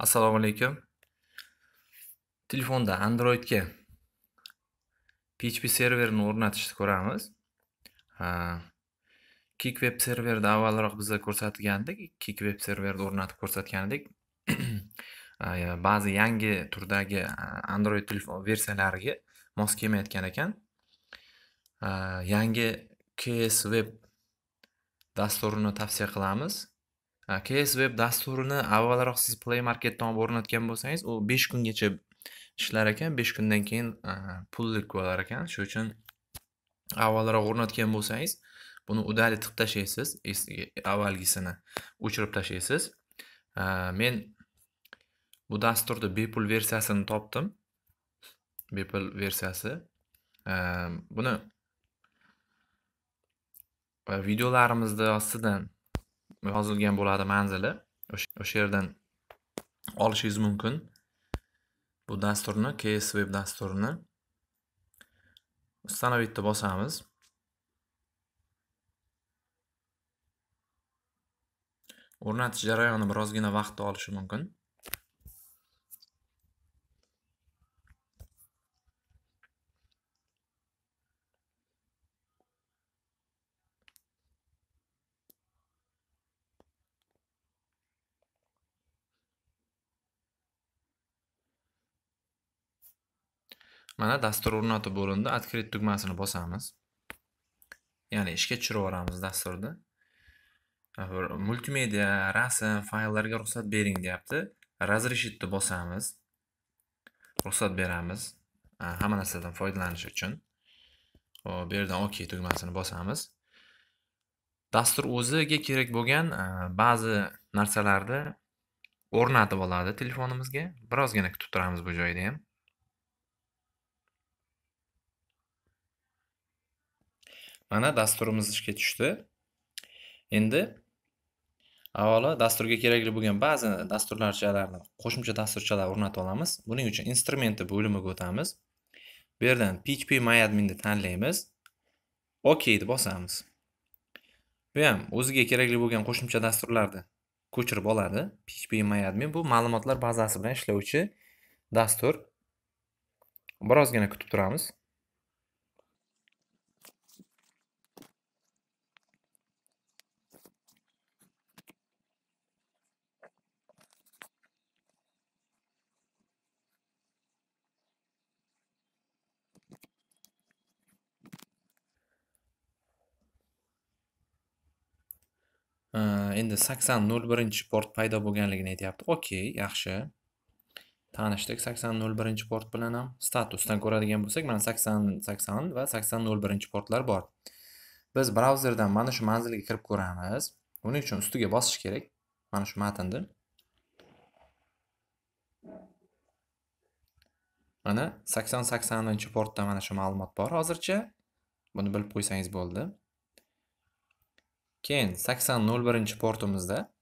assalomu alaykum telefonda androidga php serverini o'rnatishni ko'ramiz kik web serverda avvalroq bizga ko'rsatgandik kik web serverni o'rnatib ko'rsatgandek ba'zi yangi turdagi android telefon versiyalariga mos kelmayotgan ekan yangi ks web dasturini tavsiya qilamiz ks web dasturini avvalroq siz play marketdan olib o'rnatgan bo'lsangiz u besh kungacha ishlar ekan besh kundan keyin pullik bo'lar ekan shuning uchun avvalroq o'rnatgan bo'lsangiz buni udali qilib tashlaysiz avvalgisini o'chirib tashlaysiz men bu dasturni bepul versiyasini topdim bepul versiyasi buni videolarimizni ostidan yozilgan bo'ladi manzili o'sha yerdan olishingiz mumkin bu dasturni ks web dasturini ustanovitni bosamiz o'rnatish jarayoni birozgina vaqtni olishi mumkin mana dastur o'rnatib bo'lindi открыть tugmasini bosamiz ya'ni ishga tushirib yuboramiz dasturni multimedia rasm fayllarga ruxsat bering deyapti разрешитьni bosamiz ruxsat beramiz hamma narsadan foydalanish uchun hop bu yerdan ok tugmasini bosamiz dastur o'ziga kerak bo'lgan e, ba'zi narsalarni o'rnatib oladi telefonimizga birozgina kutib turamiz bu joyda ham mana dasturimiz ishga tushdi endi avvalo dasturga kerakli bo'lgan ba'zi dasturlarchalarni qo'shimcha dasturchalar o'rnatib olamiz buning uchun instrumenti bo'limiga o'tamiz bu yerdan php myadminni tanlaymiz ok deb bosamiz bu ham o'ziga kerakli bo'lgan qo'shimcha dasturlarni ko'chirib oladi php myadmin bu ma'lumotlar bazasi bilan ishlovchi dastur birozgina kutib turamiz endi 8001 nol birinchi port paydo bo'lganligini aytyapti okey yaxshi tanishdik 8001 nol birinchi port bilan ham statusdan ko'radigan bo'lsak mana 80 sakson va 8001 nol birinchi portlar bor biz brauzerdan mana shu manzilga kirib ko'ramiz buning uchun ustiga bosish kerak mana shu matnni mana sakson saksoninchi portda mana shu ma'lumot bor hozircha buni bilib qo'ysangiz bo'ldi keyin sakson nol birinchi portimizda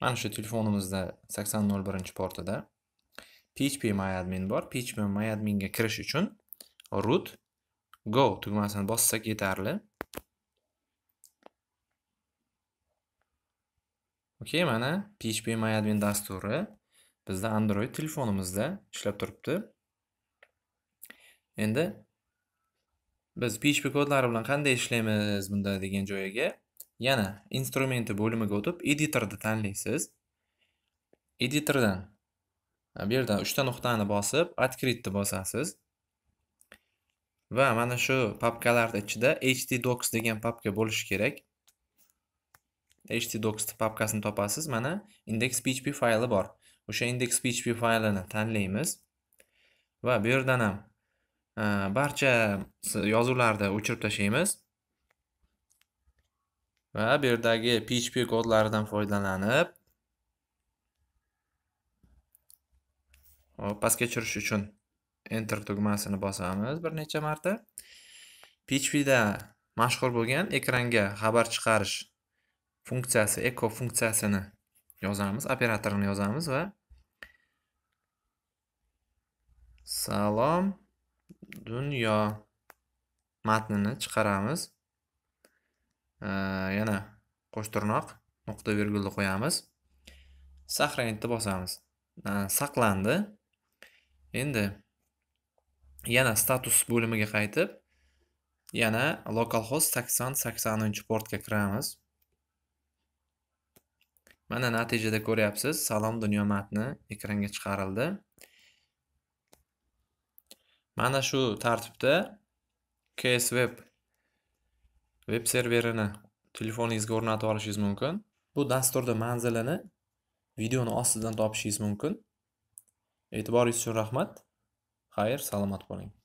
mana shu telefonimizda sakson nol birinchi portida php myadmin bor php myadminga kirish uchun root go tugmasini bossak yetarli okey mana php myadmin dasturi bizda android telefonimizda ishlab turibdi endi biz php kodlari bilan qanday ishlaymiz bunda degan joyiga yana instrumenti bo'limiga o'tib editorni tanlaysiz editordan bu 3 uchta nuqtani bosib открытьni bosasiz va mana shu papkalarni ichida htdocs degan papka bo'lishi kerak htdocs papkasini topasiz mana index php fayli bor o'sha index php faylini tanlaymiz va bu yerdan ham barcha yozuvlarni o'chirib tashlaymiz va bu yerdagi php kodlaridan foydalanib pastga tushirish uchun enter tugmasini bosamiz bir necha marta phpda mashhur bo'lgan ekranga xabar chiqarish funksiyasi eko funksiyasini yozamiz operatorini yozamiz va salom dunyo matnini chiqaramiz yana qo'shtirnoq nuqta virgulni qo'yamiz сохранитni bosamiz saqlandi endi yana status bo'limiga qaytib yana localhost sakson saksoninchi portga kiramiz mana natijada ko'ryapsiz salom dunyo matni ekranga chiqarildi mana shu tartibda ksweb web serverini telefoningizga o'rnatib olishingiz mumkin bu dasturda manzilini videoni ostidan topishingiz mumkin e'tiboringiz uchun rahmat xayr salomat bo'ling